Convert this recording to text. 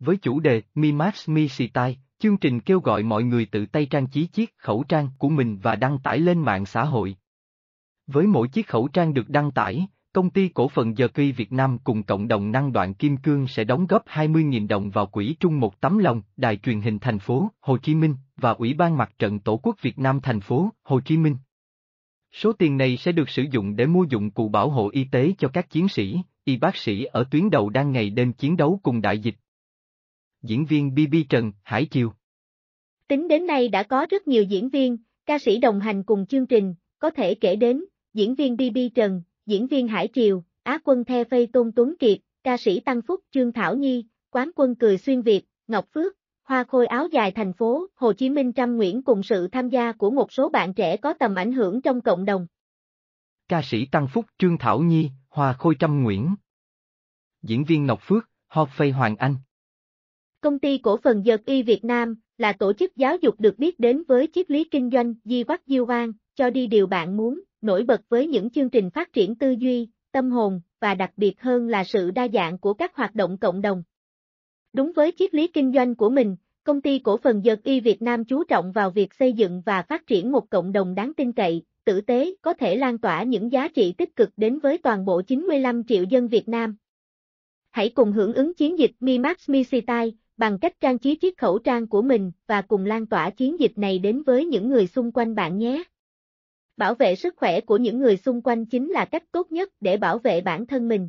với chủ đề Mi Max Mi Sitai, chương trình kêu gọi mọi người tự tay trang trí chiếc khẩu trang của mình và đăng tải lên mạng xã hội. Với mỗi chiếc khẩu trang được đăng tải, công ty cổ phần Giờ Kỳ Việt Nam cùng cộng đồng năng đoạn Kim Cương sẽ đóng góp 20.000 đồng vào quỹ Trung một tấm lòng, Đài truyền hình thành phố Hồ Chí Minh và Ủy ban Mặt trận Tổ quốc Việt Nam thành phố Hồ Chí Minh. Số tiền này sẽ được sử dụng để mua dụng cụ bảo hộ y tế cho các chiến sĩ, y bác sĩ ở tuyến đầu đang ngày đêm chiến đấu cùng đại dịch diễn viên BB Trần, Hải Chiều. Tính đến nay đã có rất nhiều diễn viên, ca sĩ đồng hành cùng chương trình, có thể kể đến, diễn viên BB Trần, diễn viên Hải Triều, Á quân The Phây Tôn Tuấn Kiệt, ca sĩ Tăng Phúc Trương Thảo Nhi, quán quân Cười Xuyên Việt, Ngọc Phước, Hoa Khôi Áo Dài thành phố Hồ Chí Minh Trâm Nguyễn cùng sự tham gia của một số bạn trẻ có tầm ảnh hưởng trong cộng đồng. Ca sĩ Tăng Phúc Trương Thảo Nhi, Hoa Khôi Trâm Nguyễn Diễn viên Ngọc Phước, Hoa Phây Hoàng Anh Công ty cổ phần Dược y Việt Nam là tổ chức giáo dục được biết đến với triết lý kinh doanh di quắc diêu oan, cho đi điều bạn muốn, nổi bật với những chương trình phát triển tư duy, tâm hồn và đặc biệt hơn là sự đa dạng của các hoạt động cộng đồng. Đúng với triết lý kinh doanh của mình, công ty cổ phần Dược y Việt Nam chú trọng vào việc xây dựng và phát triển một cộng đồng đáng tin cậy, tử tế, có thể lan tỏa những giá trị tích cực đến với toàn bộ 95 triệu dân Việt Nam. Hãy cùng hưởng ứng chiến dịch Mimax Micitai bằng cách trang trí chiếc khẩu trang của mình và cùng lan tỏa chiến dịch này đến với những người xung quanh bạn nhé. Bảo vệ sức khỏe của những người xung quanh chính là cách tốt nhất để bảo vệ bản thân mình.